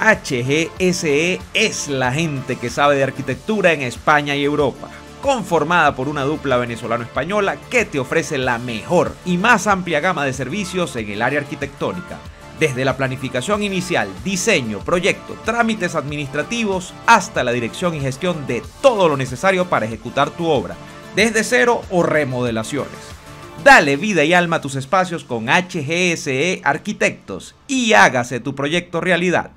HGSE es la gente que sabe de arquitectura en España y Europa, conformada por una dupla venezolano-española que te ofrece la mejor y más amplia gama de servicios en el área arquitectónica desde la planificación inicial, diseño, proyecto, trámites administrativos, hasta la dirección y gestión de todo lo necesario para ejecutar tu obra, desde cero o remodelaciones. Dale vida y alma a tus espacios con HGSE Arquitectos y hágase tu proyecto realidad.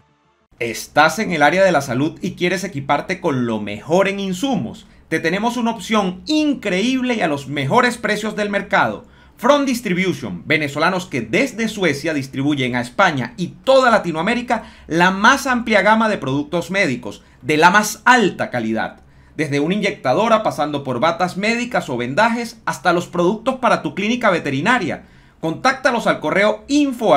¿Estás en el área de la salud y quieres equiparte con lo mejor en insumos? Te tenemos una opción increíble y a los mejores precios del mercado Front Distribution, venezolanos que desde Suecia distribuyen a España y toda Latinoamérica la más amplia gama de productos médicos, de la más alta calidad. Desde una inyectadora pasando por batas médicas o vendajes hasta los productos para tu clínica veterinaria. Contáctalos al correo info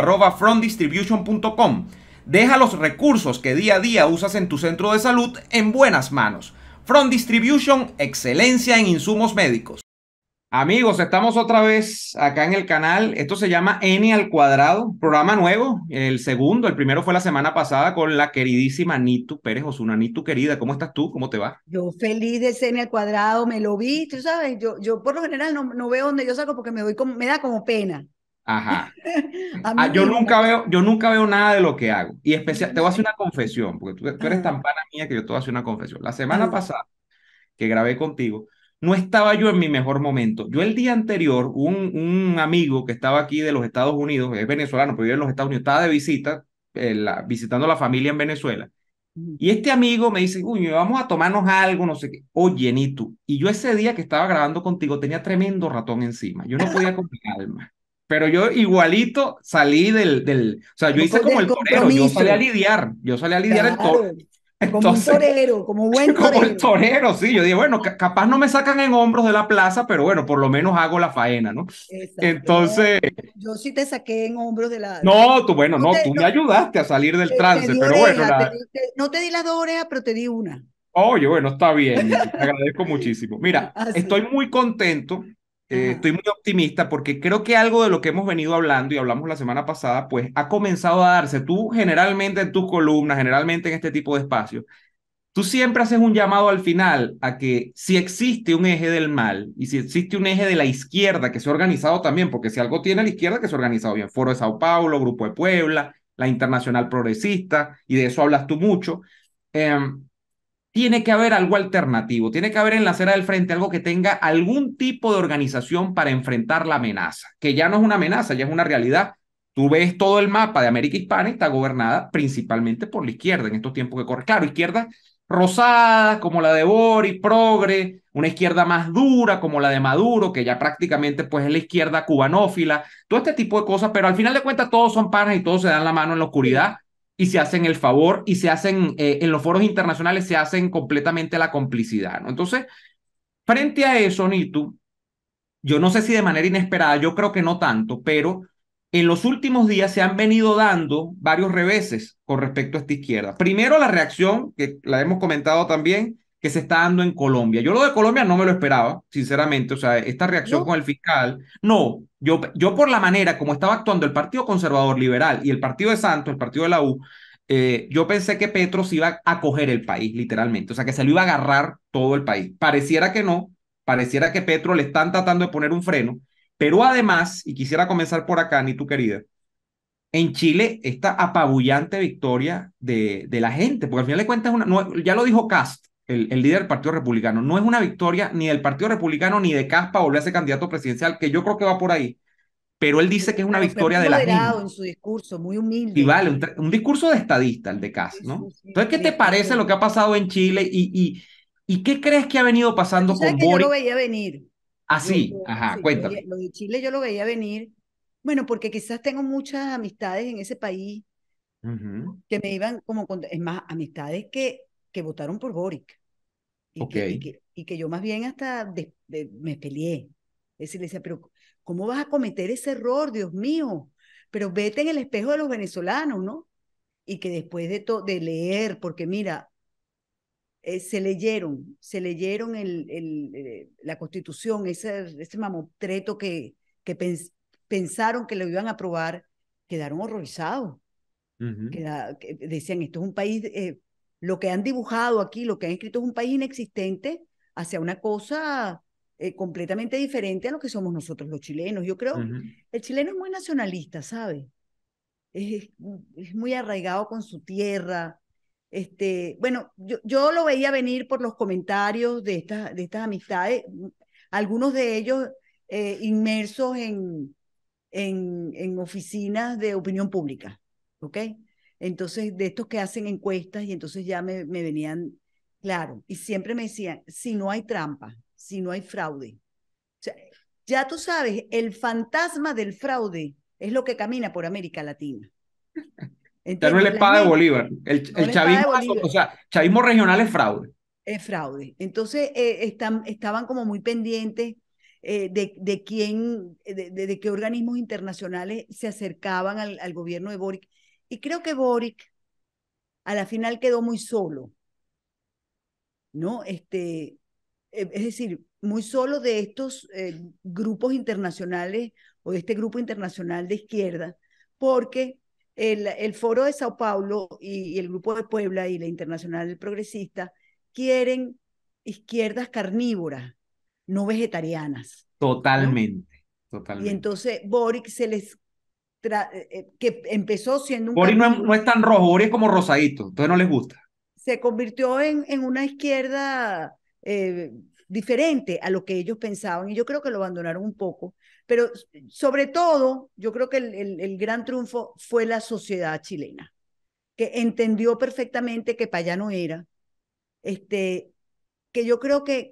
Deja los recursos que día a día usas en tu centro de salud en buenas manos. Front Distribution, excelencia en insumos médicos. Amigos, estamos otra vez acá en el canal. Esto se llama N al cuadrado, programa nuevo, el segundo. El primero fue la semana pasada con la queridísima Nitu Pérez Osuna. Nitu, querida, ¿cómo estás tú? ¿Cómo te va? Yo feliz de ser N al cuadrado, me lo vi, tú sabes. Yo, yo por lo general no, veo donde yo saco porque me, como, me da como pena. Ajá. Ah, yo, nunca veo, yo nunca veo nada de lo que hago. Y especial, te voy a hacer una confesión, porque tú, tú eres tan pana mía que yo te voy a hacer una confesión. La semana pasada que grabé contigo, no estaba yo en mi mejor momento. Yo el día anterior, un, un amigo que estaba aquí de los Estados Unidos, es venezolano, pero vive en los Estados Unidos, estaba de visita, eh, visitando a la familia en Venezuela. Y este amigo me dice, uy, vamos a tomarnos algo, no sé qué. Oye, Nitu, y yo ese día que estaba grabando contigo tenía tremendo ratón encima. Yo no podía con mi alma. Pero yo igualito salí del, del o sea, yo hice como el torero, yo salí a lidiar, yo salí a lidiar el como un torero, como buen torero. Como el torero, sí. Yo dije, bueno, capaz no me sacan en hombros de la plaza, pero bueno, por lo menos hago la faena, ¿no? Entonces. Yo, sí te saqué en hombros de la. No, tú, bueno, no, tú me ayudaste a salir del trance, pero bueno. La... no te di las dos orejas, pero te di una. Oye, bueno, está bien. Te agradezco muchísimo. Mira, estoy muy contento eh, estoy muy optimista porque creo que algo de lo que hemos venido hablando y hablamos la semana pasada, pues ha comenzado a darse. Tú generalmente en tus columnas, generalmente en este tipo de espacios, tú siempre haces un llamado al final a que si existe un eje del mal y si existe un eje de la izquierda que se ha organizado también, porque si algo tiene la izquierda que se ha organizado bien, Foro de Sao Paulo, Grupo de Puebla, la Internacional Progresista, y de eso hablas tú mucho. Em, tiene que haber algo alternativo, tiene que haber en la acera del frente algo que tenga algún tipo de organización para enfrentar la amenaza, que ya no es una amenaza, ya es una realidad. Tú ves todo el mapa de América Hispana y está gobernada principalmente por la izquierda en estos tiempos que corren. Claro, izquierda rosada como la de Boris, progre, una izquierda más dura como la de Maduro, que ya prácticamente pues es la izquierda cubanófila, todo este tipo de cosas, pero al final de cuentas todos son panas y todos se dan la mano en la oscuridad y se hacen el favor y se hacen, eh, en los foros internacionales se hacen completamente la complicidad, ¿no? Entonces, frente a eso, Nitu, yo no sé si de manera inesperada, yo creo que no tanto, pero en los últimos días se han venido dando varios reveses con respecto a esta izquierda. Primero la reacción, que la hemos comentado también, que se está dando en Colombia. Yo lo de Colombia no me lo esperaba, sinceramente. O sea, esta reacción con el fiscal, no. Yo, yo por la manera como estaba actuando el Partido Conservador Liberal y el Partido de Santos, el Partido de la U, eh, yo pensé que Petro se iba a coger el país, literalmente. O sea, que se lo iba a agarrar todo el país. Pareciera que no, pareciera que Petro le están tratando de poner un freno. Pero además, y quisiera comenzar por acá, ni tu querida, en Chile esta apabullante victoria de, la gente, porque al final de cuentas, una, ya lo dijo Cast, el, líder del Partido Republicano. No es una victoria ni del Partido Republicano ni de Caspa volver a ser candidato presidencial, que yo creo que va por ahí. Pero él dice que es una victoria de la en su discurso, muy humilde. Y vale, un, discurso de estadista el de Cas, ¿no? Entonces, ¿qué te parece lo que ha pasado en Chile y, y, qué crees que ha venido pasando con Boric? Yo lo veía venir. Así, ah, ajá, cuéntame. Lo de Chile yo lo veía venir. Bueno, porque quizás tengo muchas amistades en ese país que me iban como, con, es más, amistades que, que votaron por Boric. Y, que, yo más bien hasta me peleé. Es decir, le decía, pero ¿cómo vas a cometer ese error, Dios mío? Pero vete en el espejo de los venezolanos, ¿no? Y que después de, de leer, porque mira, eh, se leyeron, se leyeron el, el, eh, la constitución, ese, ese mamotreto que, que pensaron que lo iban a aprobar, quedaron horrorizados. que decían, esto es un país eh, lo que han dibujado aquí, lo que han escrito es un país inexistente hacia una cosa eh, completamente diferente a lo que somos nosotros los chilenos. Yo creo, que el chileno es muy nacionalista, ¿sabe? Mm, es, muy arraigado con su tierra. Este, bueno, yo, lo veía venir por los comentarios de, estas de estas amistades, mm, algunos de ellos eh, inmersos en, en, en, oficinas de opinión pública, ¿ok? Entonces, de estos que hacen encuestas y entonces ya me, venían, claro, y siempre me decían, si no hay trampa, si no hay fraude. ya tú sabes, el fantasma del fraude es lo que camina por América Latina. Entonces, no es la espada de Bolívar. El, chavismo, o sea, chavismo regional es fraude. Es fraude. Entonces eh, estaban como muy pendientes eh, de, de, quién, de, qué organismos internacionales se acercaban al, al, gobierno de Boric. Y creo que Boric a la final quedó muy solo, ¿no? Este, e, es decir, muy solo de estos eh, grupos internacionales o de este grupo internacional de izquierda, porque el, el Foro de Sao Paulo y, el Grupo de Puebla y la Internacional Progresista quieren izquierdas carnívoras, no vegetarianas. Totalmente, totalmente. Y entonces Boric se les eh, eh, que empezó siendo un... no es, tan rojo, es como rosadito, entonces no les gusta. Se convirtió en, en una izquierda eh, diferente a lo que ellos pensaban y yo creo que lo abandonaron un poco, pero sobre todo yo creo que el, gran triunfo fue la sociedad chilena, que entendió perfectamente que para no era, este, que yo creo que,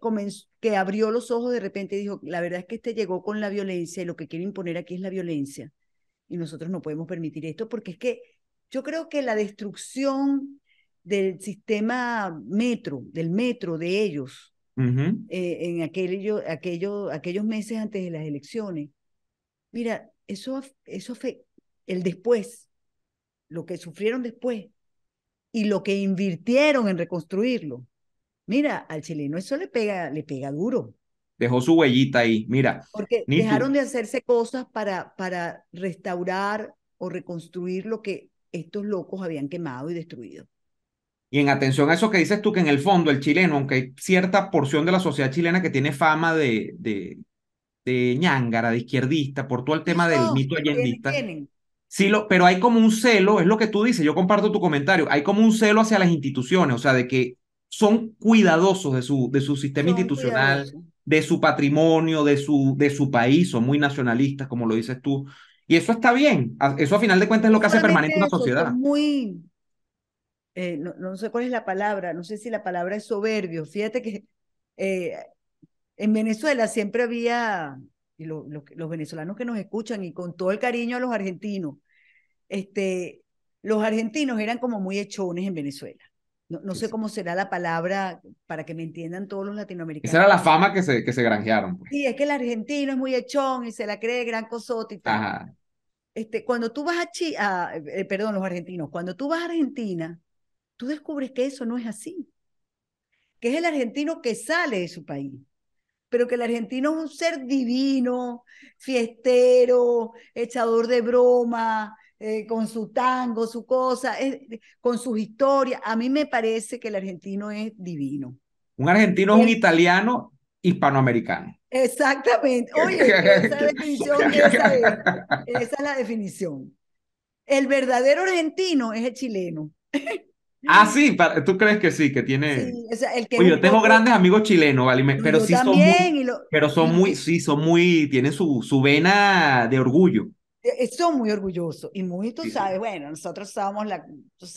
que abrió los ojos de repente y dijo, la verdad es que este llegó con la violencia y lo que quiere imponer aquí es la violencia y nosotros no podemos permitir esto porque es que yo creo que la destrucción del sistema metro, del metro de ellos, eh, en aquellos meses antes de las elecciones, mira, eso, eso fue el después, lo que sufrieron después y lo que invirtieron en reconstruirlo. Mira, al chileno eso le pega, le pega duro dejó su huellita ahí, mira. Porque dejaron de hacerse cosas para, para restaurar o reconstruir lo que estos locos habían quemado y destruido. Y en atención a eso que dices tú, que en el fondo el chileno, aunque hay cierta porción de la sociedad chilena que tiene fama de, de, de de izquierdista, por todo el tema del mito allendista. Sí, lo, pero hay como un celo, es lo que tú dices, yo comparto tu comentario, hay como un celo hacia las instituciones, o sea, de que son cuidadosos de su, de su sistema institucional, de su patrimonio, de su, de su país, son muy nacionalistas, como lo dices tú. Y eso está bien, eso a final de cuentas es lo que hace permanente una sociedad. Muy, eh, no, sé cuál es la palabra, no sé si la palabra es soberbio. Fíjate que eh, en Venezuela siempre había, y los venezolanos que nos escuchan, y con todo el cariño a los argentinos, este, los argentinos eran como muy hechones en Venezuela. No, sé cómo será la palabra para que me entiendan todos los latinoamericanos. Esa era la fama que se, que se granjearon. Pues. Sí, es que el argentino es muy echón y se la cree gran cosota y tal. Este, cuando tú vas a, eh, perdón, los argentinos, cuando tú vas a Argentina, tú descubres que eso no es así. Que es el argentino que sale de su país pero que el argentino es un ser divino, fiestero, echador de broma, eh, con su tango, su cosa, eh, con su historias. A mí me parece que el argentino es divino. Un argentino es un italiano hispanoamericano. Exactamente. Oye, esa, es, la definición. El verdadero argentino es el chileno. Ah, sí, tú crees que sí, que tiene. Oye, yo tengo grandes amigos chilenos, Pero sí son muy. Pero son muy, sí, son muy. Tienen su, su vena de orgullo. Eh, eh, son muy orgullosos y muy, tú sabes, bueno, nosotros estábamos la...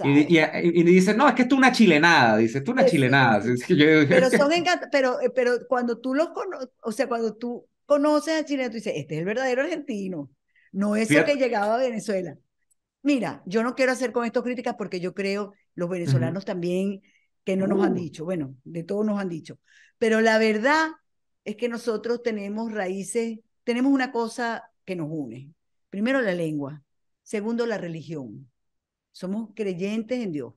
Y, y, dicen, no, es que tú una chilenada, dices, tú una chilenada. Pero, son pero, eh, pero cuando tú los conoces, o sea, cuando tú conoces a chileno, tú dices, este es el verdadero argentino, no es el que llegaba a Venezuela. Mira, yo no quiero hacer con esto críticas porque yo creo los venezolanos también que no nos han uh. dicho, bueno, de todos nos han dicho, pero la verdad es que nosotros tenemos raíces, tenemos una cosa que nos une, Primero la lengua, segundo la religión. Somos creyentes en Dios.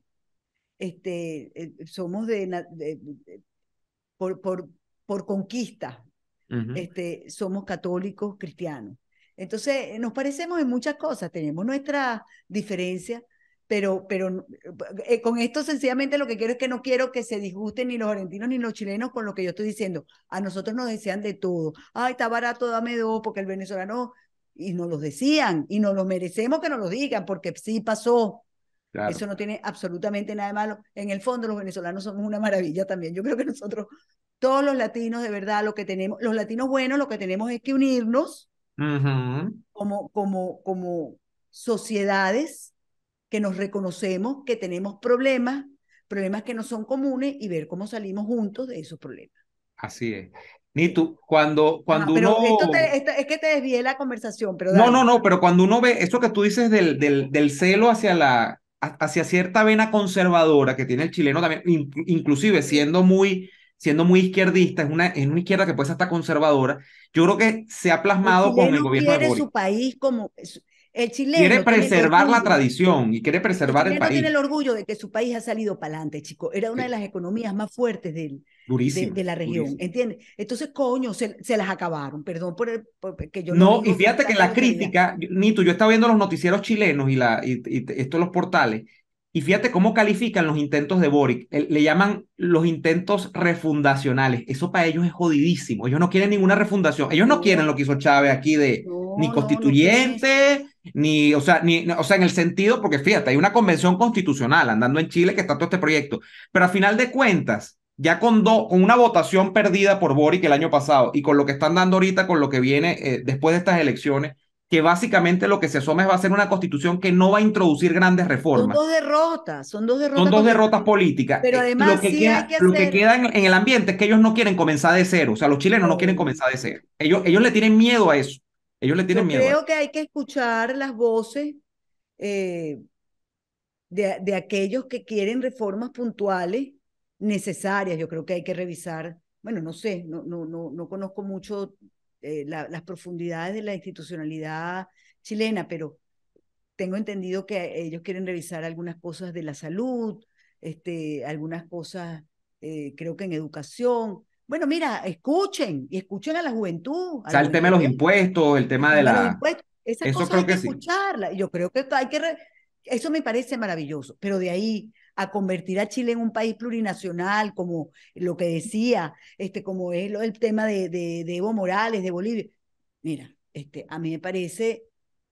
Este, eh, somos de, por, por, por conquista. este, somos católicos cristianos. Entonces, eh, nos parecemos en muchas cosas, tenemos nuestra diferencia, pero, pero eh, con esto sencillamente lo que quiero es que no quiero que se disgusten ni los argentinos ni los chilenos con lo que yo estoy diciendo. A nosotros nos desean de todo. Ay, está barato, dame dos, porque el venezolano y nos los decían y nos los merecemos que nos los digan porque sí pasó. Eso no tiene absolutamente nada de malo. En el fondo los venezolanos somos una maravilla también. Yo creo que nosotros, todos los latinos de verdad, lo que tenemos, los latinos buenos, lo que tenemos es que unirnos como, como, como sociedades que nos reconocemos que tenemos problemas, problemas que no son comunes y ver cómo salimos juntos de esos problemas. Así es. Ni tú, cuando, cuando ah, uno... es que te desvié la conversación, pero... No, no, no, pero cuando uno ve eso que tú dices del, del, celo hacia, la, hacia cierta vena conservadora que tiene el chileno también, inclusive siendo muy, siendo muy izquierdista, es una, una izquierda que puede ser hasta conservadora, yo creo que se ha plasmado con el gobierno de su país como... El chileno quiere preservar la tradición y quiere preservar el, el país. Tiene el orgullo de que su país ha salido para adelante, chico. Era una de las economías más fuertes del, de, la región, ¿entiendes? Entonces, coño, se, las acabaron. Perdón por, el, que yo no. y fíjate que la crítica, Nito, yo estaba viendo los noticieros chilenos y, la, y, estos los portales, y fíjate cómo califican los intentos de Boric. Le llaman los intentos refundacionales. Eso para ellos es jodidísimo. Ellos no quieren ninguna refundación. Ellos no, quieren lo que hizo Chávez aquí de ni constituyente, ni, o sea, ni, o sea, en el sentido, porque fíjate, hay una convención constitucional andando en Chile que está todo este proyecto, pero a final de cuentas, ya con, con una votación perdida por Boric el año pasado y con lo que están dando ahorita, con lo que viene eh, después de estas elecciones, que básicamente lo que se asoma es va a ser una constitución que no va a introducir grandes reformas. Son dos derrotas, son dos derrotas. políticas. Pero eh, además lo que queda, lo que queda en, en, el ambiente es que ellos no quieren comenzar de cero, o sea, los chilenos no quieren comenzar de cero. Ellos, ellos le tienen miedo a eso. Yo Creo que hay que escuchar las voces eh, de, aquellos que quieren reformas puntuales necesarias. Yo creo que hay que revisar, bueno, no sé, no, no, no, no conozco mucho eh, las profundidades de la institucionalidad chilena, pero tengo entendido que ellos quieren revisar algunas cosas de la salud, este, algunas cosas, eh, creo que en educación, bueno, mira, escuchen y escuchen a la juventud. A el tema de los impuestos, el tema de la... eso creo que, Yo creo que hay que... Eso me parece maravilloso, pero de ahí a convertir a Chile en un país plurinacional, como lo que decía, este, como es el tema de, Evo Morales, de Bolivia. Mira, este, a mí me parece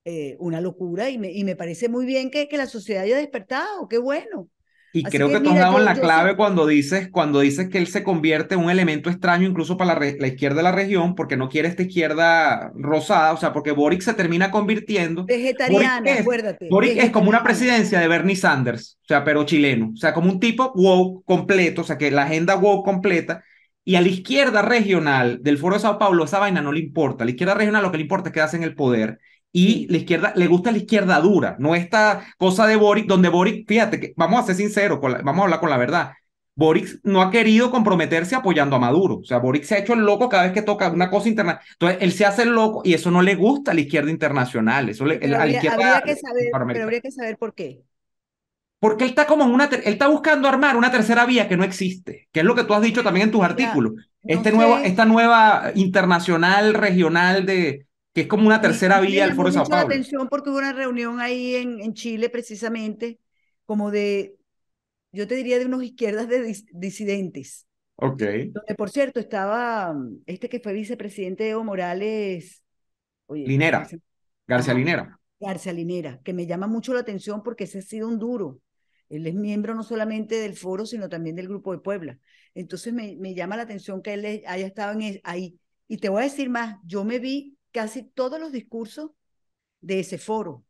eh, una locura y me, y me parece muy bien que, que la sociedad haya despertado, qué bueno. Y creo que, que tú has dado la clave cuando, dices, cuando dices que él se convierte en un elemento extraño incluso para la, izquierda de la región, porque no quiere esta izquierda rosada, o sea, porque Boric se termina convirtiendo... Vegetariana, es, acuérdate. Boric es como una presidencia de Bernie Sanders, o sea, pero chileno, o sea, como un tipo wow completo, o sea, que la agenda wow completa, y a la izquierda regional del Foro de Sao Paulo esa vaina no le importa, a la izquierda regional lo que le importa es quedarse en el poder y la izquierda le gusta la izquierda dura, no esta cosa de Boric, donde Boric, fíjate, vamos a ser sinceros, vamos a hablar con la verdad. Boric no ha querido comprometerse apoyando a Maduro. O sea, Boric se ha hecho el loco cada vez que toca una cosa internacional. Entonces, él se hace el loco y eso no le gusta a la izquierda internacional. Eso le, pero, izquierda que saber, habría que saber por qué. Porque él está como una, él está buscando armar una tercera vía que no existe, que es lo que tú has dicho también en tus artículos. este nuevo, esta nueva internacional regional de, que es como una tercera vía al Foro de Sao Paulo. atención porque hubo una reunión ahí en, en, Chile precisamente, como de, yo te diría de unos izquierdas de disidentes. Ok. por cierto, estaba mm, este que fue vicepresidente Evo Morales. Linera. García, Linera. García Linera, que me llama mucho la atención porque ese ha sido un duro. Él es miembro no solamente del foro, sino también del Grupo de Puebla. Entonces me, me llama la atención que él haya estado ahí. Y te voy a decir más, yo me vi casi todos los discursos de ese foro.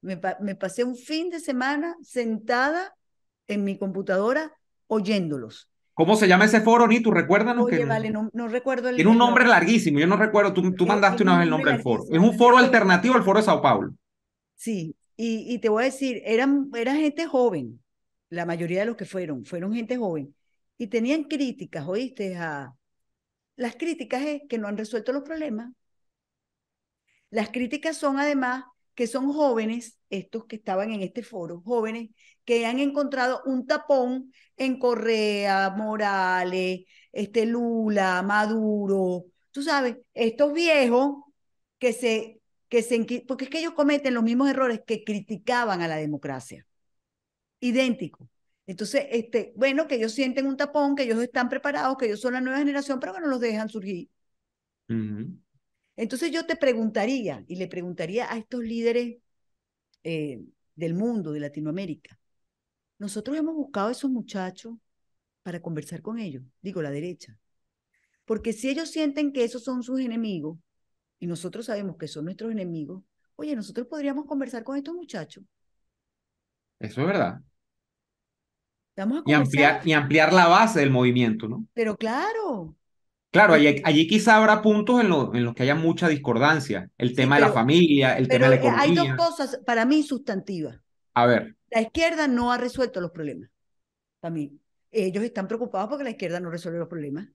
Me, pasé un fin de semana sentada en mi computadora oyéndolos. ¿Cómo se llama ese foro, Nitu? Recuérdanos Oye, que. vale, no, recuerdo el. Tiene un nombre larguísimo, yo no recuerdo, tú, tú eh, mandaste una vez el nombre del foro. Es un foro alternativo al foro de Sao Paulo. Sí, y, te voy a decir, eran, era gente joven, la mayoría de los que fueron, fueron gente joven, y tenían críticas, ¿oíste? A... Las críticas es que no han resuelto los problemas, las críticas son además que son jóvenes, estos que estaban en este foro, jóvenes que han encontrado un tapón en Correa, Morales, este Lula, Maduro, tú sabes, estos viejos que se, que se, porque es que ellos cometen los mismos errores que criticaban a la democracia, idéntico. Entonces, este, bueno, que ellos sienten un tapón, que ellos están preparados, que ellos son la nueva generación, pero que no los dejan surgir. Entonces yo te preguntaría y le preguntaría a estos líderes eh, del mundo, de Latinoamérica, nosotros hemos buscado a esos muchachos para conversar con ellos, digo la derecha, porque si ellos sienten que esos son sus enemigos y nosotros sabemos que son nuestros enemigos, oye, nosotros podríamos conversar con estos muchachos. Eso es verdad. y ampliar la base del movimiento, ¿no? Pero claro, Claro, allí, quizá habrá puntos en, los que haya mucha discordancia. El tema de la familia, el tema de la economía. Eh, hay dos cosas para mí sustantivas. A ver. La izquierda no ha resuelto los problemas. También. Ellos están preocupados porque la izquierda no resuelve los problemas.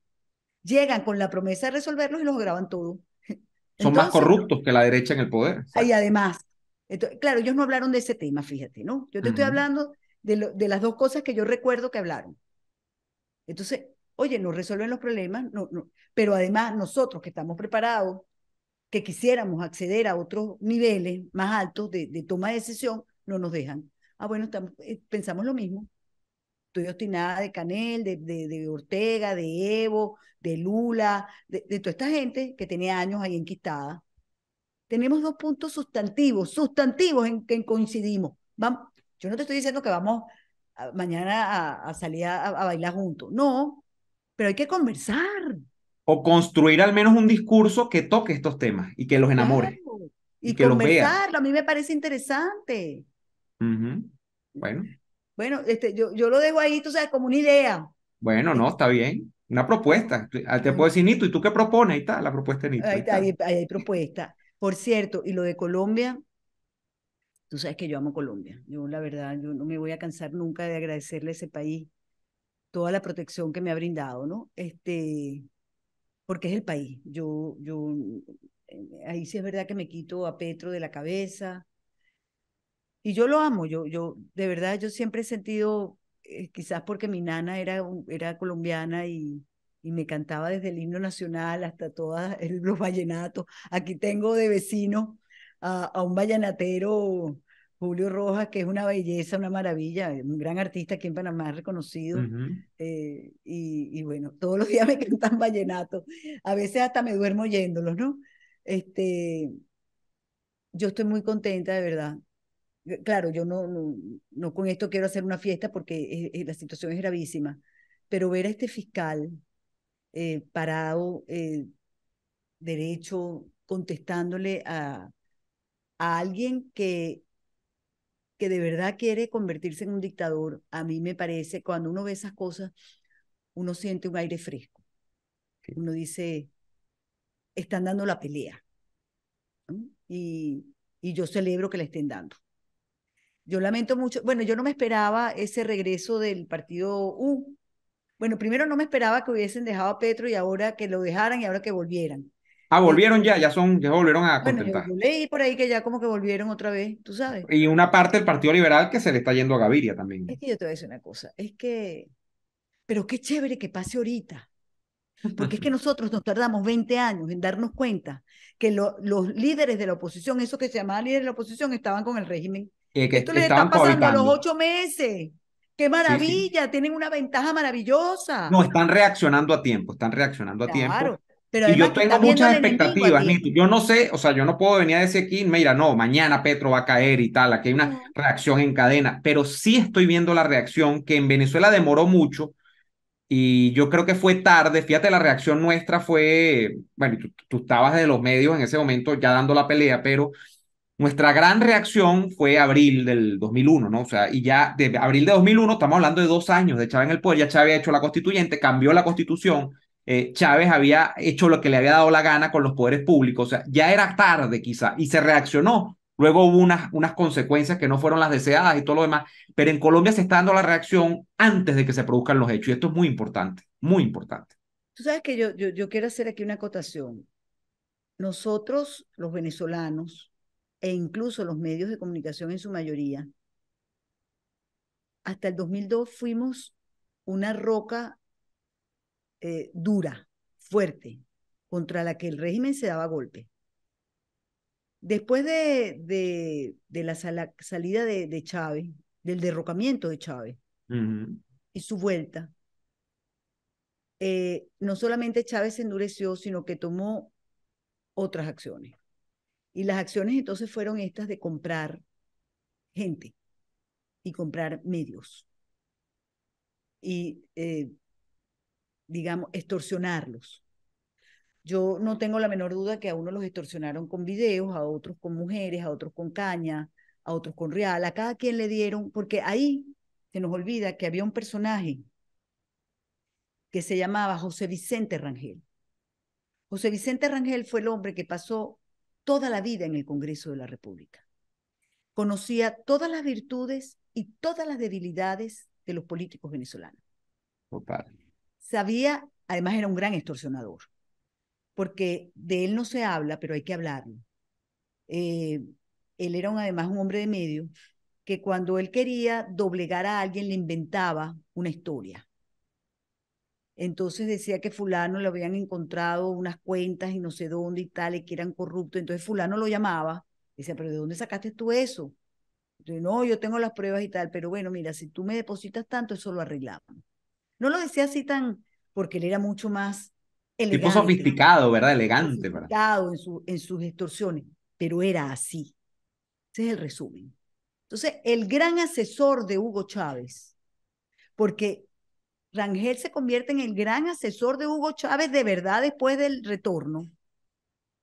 Llegan con la promesa de resolverlos y los graban todo. Son más corruptos que la derecha en el poder. Y además, claro, ellos no hablaron de ese tema, fíjate, ¿no? Yo te estoy hablando de, de las dos cosas que yo recuerdo que hablaron. Entonces, oye, no resuelven los problemas, no, no. pero además nosotros que estamos preparados, que quisiéramos acceder a otros niveles más altos de, toma de decisión, no nos dejan. Ah, bueno, estamos, eh, pensamos lo mismo. Estoy obstinada de Canel, de, de, de Ortega, de Evo, de Lula, de, toda esta gente que tenía años ahí enquistada. Tenemos dos puntos sustantivos, sustantivos en que coincidimos. yo no te estoy diciendo que vamos mañana a, salir a bailar juntos. No, pero hay que conversar. O construir al menos un discurso que toque estos temas y que los enamore. Y, conversarlo, que a mí me parece interesante. Bueno. Bueno, este, yo, yo lo dejo ahí, tú sabes, como una idea. Bueno, no, está bien. Una propuesta. Te ah, puedo decir, Nito, ¿y tú qué propones? Ahí está la propuesta de Nito. Ahí, está. Ahí, hay propuesta. Por cierto, y lo de Colombia, tú sabes que yo amo Colombia. Yo, la verdad, yo no me voy a cansar nunca de agradecerle a ese país toda la protección que me ha brindado, ¿no? Este, porque es el país. Yo, yo, eh, ahí sí es verdad que me quito a Petro de la cabeza. Y yo lo amo, yo, yo, de verdad, yo siempre he sentido, eh, quizás porque mi nana era, era colombiana y, me cantaba desde el himno nacional hasta todos los vallenatos. Aquí tengo de vecino a, a un vallenatero Julio Rojas, que es una belleza, una maravilla, un gran artista aquí en Panamá reconocido. Eh, y, bueno, todos los días me cantan vallenato. A veces hasta me duermo oyéndolos, ¿no? Este, yo estoy muy contenta, de verdad. Claro, yo no, no, con esto quiero hacer una fiesta porque la situación es gravísima, pero ver a este fiscal eh, parado, eh, derecho, contestándole a, a alguien que que de verdad quiere convertirse en un dictador, a mí me parece, cuando uno ve esas cosas, uno siente un aire fresco. Uno dice, están dando la pelea. Y, y yo celebro que la estén dando. Yo lamento mucho, bueno, yo no me esperaba ese regreso del partido U. Bueno, primero no me esperaba que hubiesen dejado a Petro y ahora que lo dejaran y ahora que volvieran. Ah, volvieron ya, ya son, ya volvieron a contestar. Bueno, leí por ahí que ya como que volvieron otra vez, tú sabes. Y una parte del Partido Liberal que se le está yendo a Gaviria también. Es que yo te voy a decir una cosa, es que, pero qué chévere que pase ahorita, porque es que nosotros nos tardamos 20 años en darnos cuenta que los líderes de la oposición, esos que se llamaban líderes de la oposición, estaban con el régimen. que Esto les está pasando a los ocho meses. ¡Qué maravilla! Tienen una ventaja maravillosa. No, están reaccionando a tiempo, están reaccionando a tiempo y yo tengo muchas expectativas, Yo no sé, o sea, yo no puedo venir a decir aquí, mira, no, mañana Petro va a caer y tal, aquí hay una reacción en cadena, pero sí estoy viendo la reacción que en Venezuela demoró mucho y yo creo que fue tarde. Fíjate, la reacción nuestra fue, bueno, tú, tú estabas de los medios en ese momento ya dando la pelea, pero nuestra gran reacción fue abril del 2001, ¿no? O sea, y ya de abril de 2001 estamos hablando de dos años de Chávez en el poder, ya Chávez ha hecho la constituyente, cambió la constitución eh, Chávez había hecho lo que le había dado la gana con los poderes públicos. O sea, ya era tarde quizá y se reaccionó. Luego hubo unas, unas consecuencias que no fueron las deseadas y todo lo demás, pero en Colombia se está dando la reacción antes de que se produzcan los hechos y esto es muy importante, muy importante. Tú sabes que yo, yo, yo quiero hacer aquí una acotación. Nosotros, los venezolanos, e incluso los medios de comunicación en su mayoría, hasta el 2002 fuimos una roca eh, dura, fuerte, contra la que el régimen se daba golpe. Después de, de, la salida de, Chávez, del derrocamiento de Chávez y su vuelta, eh, no solamente Chávez se endureció, sino que tomó otras acciones. Y las acciones entonces fueron estas de comprar gente y comprar medios. Y eh, digamos, extorsionarlos. Yo no tengo la menor duda que a unos los extorsionaron con videos, a otros con mujeres, a otros con caña, a otros con real, a cada quien le dieron, porque ahí se nos olvida que había un personaje que se llamaba José Vicente Rangel. José Vicente Rangel fue el hombre que pasó toda la vida en el Congreso de la República. Conocía todas las virtudes y todas las debilidades de los políticos venezolanos sabía, además era un gran extorsionador, porque de él no se habla, pero hay que hablarlo. Eh, él era un, además un hombre de medio que cuando él quería doblegar a alguien le inventaba una historia. Entonces decía que fulano le habían encontrado unas cuentas y no sé dónde y tal, y que eran corruptos. Entonces fulano lo llamaba, decía, pero ¿de dónde sacaste tú eso? no, yo tengo las pruebas y tal, pero bueno, mira, si tú me depositas tanto, eso lo arreglamos. No lo decía así tan, porque él era mucho más elegante. Tipo sofisticado, ¿verdad? Elegante. Sofisticado en, su, en sus extorsiones, pero era así. Ese es el resumen. Entonces, el gran asesor de Hugo Chávez, porque Rangel se convierte en el gran asesor de Hugo Chávez de verdad después del retorno,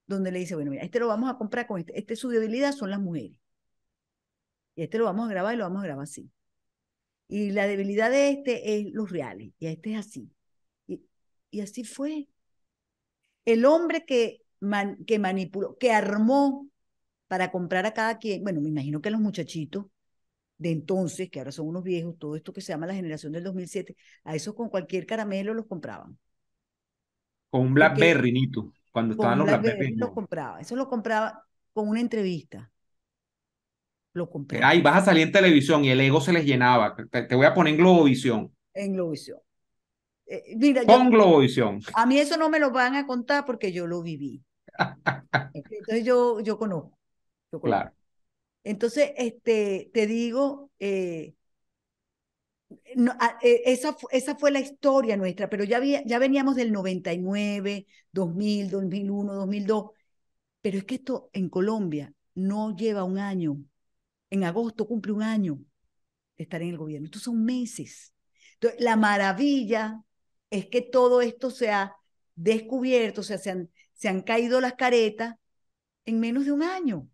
donde le dice, bueno, mira, este lo vamos a comprar con este, este su debilidad son las mujeres. Y este lo vamos a grabar y lo vamos a grabar así. Y la debilidad de este es los reales, y este es así. Y, así fue. El hombre que, que manipuló, que armó para comprar a cada quien, bueno, me imagino que los muchachitos de entonces, que ahora son unos viejos, todo esto que se llama la generación del 2007, a esos con cualquier caramelo los compraban. Con un Blackberry, Nito, cuando estaban los Blackberry. eso lo compraba con una entrevista lo compré. Ay, vas a salir en televisión y el ego se les llenaba. Te, voy a poner en Globovisión. En Globovisión. Eh, Globovisión. A mí eso no me lo van a contar porque yo lo viví. Entonces yo, yo conozco. Claro. Entonces, este, te digo, eh, ah, eh, esa, fue la historia nuestra, pero ya, ya veníamos del 99, 2000, 2001, 2002. Pero es que esto en Colombia no lleva un año en agosto cumple un año de estar en el gobierno. Estos son meses. Entonces, la maravilla es que todo esto se ha descubierto, o sea, se han, se han caído las caretas en menos de un año.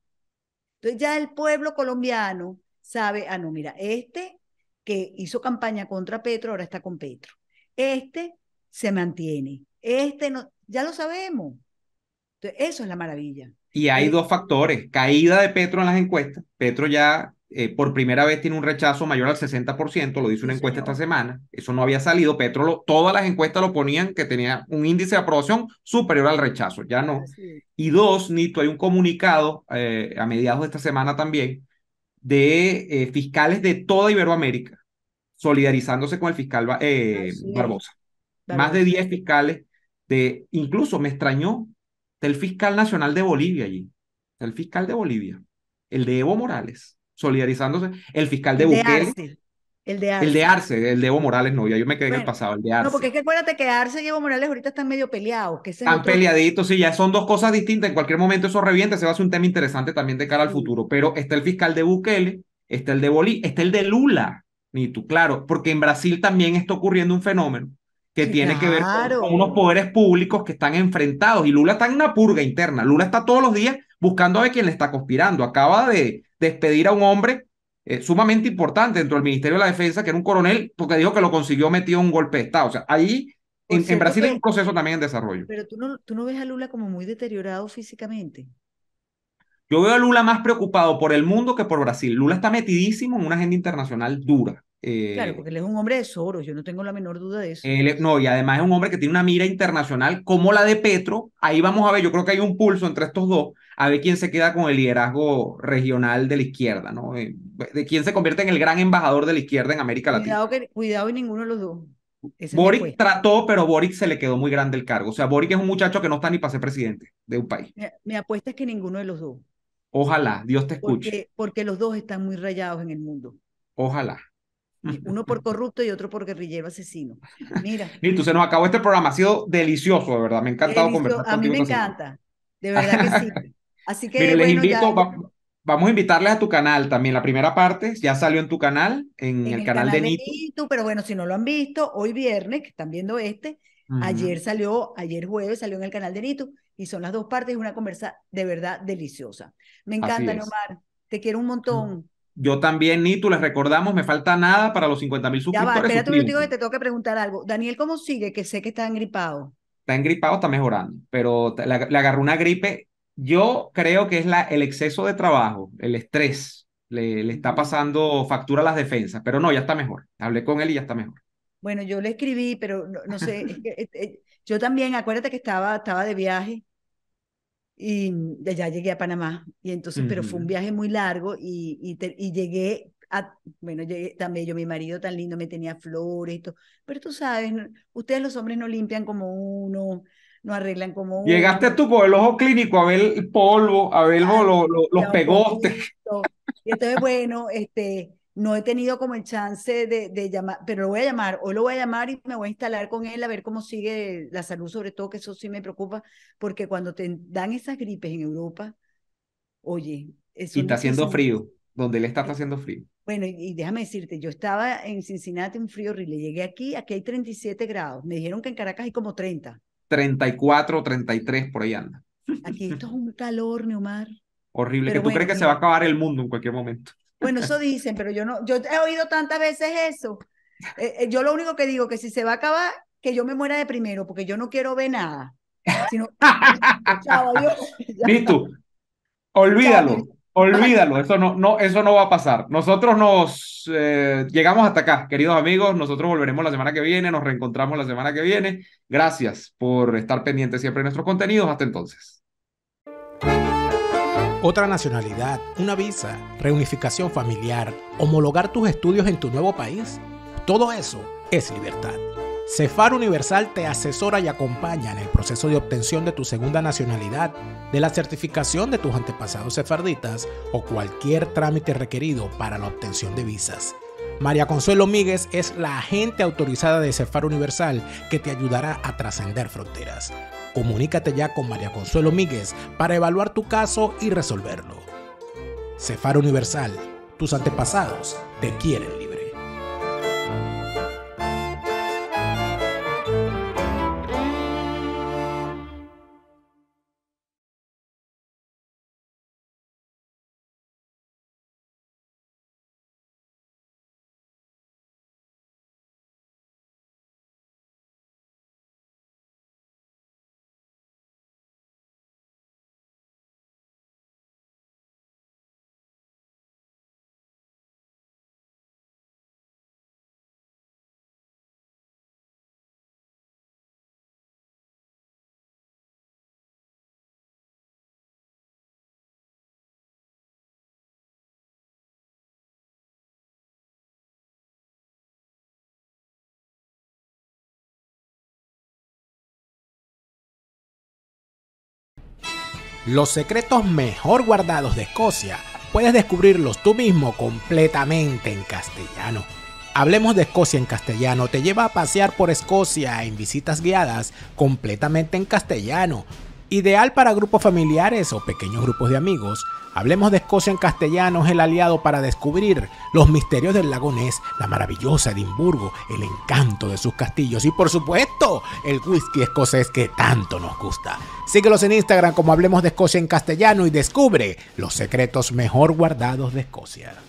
Entonces ya el pueblo colombiano sabe, ah, no, mira, este que hizo campaña contra Petro ahora está con Petro. Este se mantiene. Este no, ya lo sabemos. Entonces, eso es la maravilla. Y hay dos factores, caída de Petro en las encuestas. Petro ya eh, por primera vez tiene un rechazo mayor al 60%, lo dice una encuesta esta semana, eso no había salido, Petro, todas las encuestas lo ponían que tenía un índice de aprobación superior al rechazo, ya no. Y dos, Nito, hay un comunicado eh, a mediados de esta semana también de eh, fiscales de toda Iberoamérica solidarizándose con el fiscal Barbosa. Más de 10 fiscales de, incluso me extrañó Está el fiscal nacional de Bolivia allí. Está el fiscal de Bolivia. El de Evo Morales, solidarizándose. El fiscal de, Bukele. El de Arce. El de Arce, el de Evo Morales, no, ya yo me quedé en el pasado, el de Arce. No, porque es que acuérdate que Arce y Evo Morales ahorita están medio peleados. Que están peleaditos, sí, ya son dos cosas distintas. En cualquier momento eso revienta, se va a hacer un tema interesante también de cara al futuro. Pero está el fiscal de Bukele, está el de Bolí, está el de Lula, ni tú, claro, porque en Brasil también está ocurriendo un fenómeno que tiene que ver con, unos poderes públicos que están enfrentados. Y Lula está en una purga interna. Lula está todos los días buscando a ver quién le está conspirando. Acaba de despedir a un hombre eh, sumamente importante dentro del Ministerio de la Defensa, que era un coronel, porque dijo que lo consiguió metido en un golpe de Estado. O sea, ahí en, Brasil hay un proceso también en desarrollo. Pero tú no, tú no ves a Lula como muy deteriorado físicamente. Yo veo a Lula más preocupado por el mundo que por Brasil. Lula está metidísimo en una agenda internacional dura claro, eh, porque él es un hombre de Soros, yo no tengo la menor duda de eso. no, y además es un hombre que tiene una mira internacional como la de Petro. Ahí vamos a ver, yo creo que hay un pulso entre estos dos, a ver quién se queda con el liderazgo regional de la izquierda, ¿no? Eh, de quién se convierte en el gran embajador de la izquierda en América Latina. cuidado y ninguno de los dos. Boric trató, pero Boric se le quedó muy grande el cargo. O sea, Boric es un muchacho que no está ni para ser presidente de un país. Mi apuesta es que ninguno de los dos. Ojalá, Dios te escuche. Porque, porque los dos están muy rayados en el mundo. Ojalá. Uno por corrupto y otro por guerrillero asesino. Mira. Nito, se nos acabó este programa. Ha sido delicioso, de verdad. Me ha encantado conversar conversar. A mí me encanta. De verdad que sí. Así que. les invito, vamos a invitarles a tu canal también. La primera parte ya salió en tu canal, en, el, canal, de, Nitu Pero bueno, si no lo han visto, hoy viernes, que están viendo este, ayer salió, ayer jueves salió en el canal de Nitu Y son las dos partes, una conversa de verdad deliciosa. Me encanta, Omar. Te quiero un montón. Yo también, Nitu, les recordamos, me falta nada para los 50 mil suscriptores. Ya va, espérate un minuto que te tengo que preguntar algo. Daniel, ¿cómo sigue? Que sé que está engripado. Está engripado, está mejorando, pero le agarró una gripe. Yo creo que es la, el exceso de trabajo, el estrés, le, le, está pasando factura a las defensas, pero no, ya está mejor. Hablé con él y ya está mejor. Bueno, yo le escribí, pero no, sé, eh, eh, yo también, acuérdate que estaba, estaba de viaje y ya llegué a Panamá. Y entonces, pero fue un viaje muy largo y, y, llegué a, bueno, llegué también yo, mi marido tan lindo me tenía flores y todo, pero tú sabes, ustedes los hombres no limpian como uno, no arreglan como uno. Llegaste tú con el ojo clínico a ver el polvo, a ver los pegotes. Y entonces, bueno, este, no he tenido como el chance de, llamar, pero lo voy a llamar, hoy lo voy a llamar y me voy a instalar con él a ver cómo sigue la salud, sobre todo, que eso sí me preocupa, porque cuando te dan esas gripes en Europa, oye, y está haciendo frío, donde él está, está haciendo frío. Bueno, y, déjame decirte, yo estaba en Cincinnati, un frío horrible, llegué aquí, aquí hay 37 grados, me dijeron que en Caracas hay como 30. 34, 33, por ahí anda. Aquí esto es un calor, Neumar. Horrible, que tú crees que se va a acabar el mundo en cualquier momento. Bueno, eso dicen, pero yo no, yo he oído tantas veces eso. Eh, eh, yo lo único que digo que si se va a acabar, que yo me muera de primero, porque yo no quiero ver nada. Sino, Listo. Olvídalo. Olvídalo, eso no, no, eso no va a pasar. Nosotros nos eh, llegamos hasta acá, queridos amigos. Nosotros volveremos la semana que viene, nos reencontramos la semana que viene. Gracias por estar pendientes siempre de nuestros contenidos. Hasta entonces otra nacionalidad, una visa, reunificación familiar, homologar tus estudios en tu nuevo país. Todo eso es libertad. Cefar Universal te asesora y acompaña en el proceso de obtención de tu segunda nacionalidad, de la certificación de tus antepasados sefarditas o cualquier trámite requerido para la obtención de visas. María Consuelo Míguez es la agente autorizada de Cefar Universal que te ayudará a trascender fronteras. Comunícate ya con María Consuelo Míguez para evaluar tu caso y resolverlo. Cefar Universal, tus antepasados te quieren los secretos mejor guardados de Escocia, puedes descubrirlos tú mismo completamente en castellano. Hablemos de Escocia en castellano te lleva a pasear por Escocia en visitas guiadas completamente en castellano Ideal para grupos familiares o pequeños grupos de amigos, Hablemos de Escocia en castellano es el aliado para descubrir los misterios del lago Ness, la maravillosa Edimburgo, el encanto de sus castillos y por supuesto el whisky escocés que tanto nos gusta. Síguelos en Instagram como Hablemos de Escocia en castellano y descubre los secretos mejor guardados de Escocia.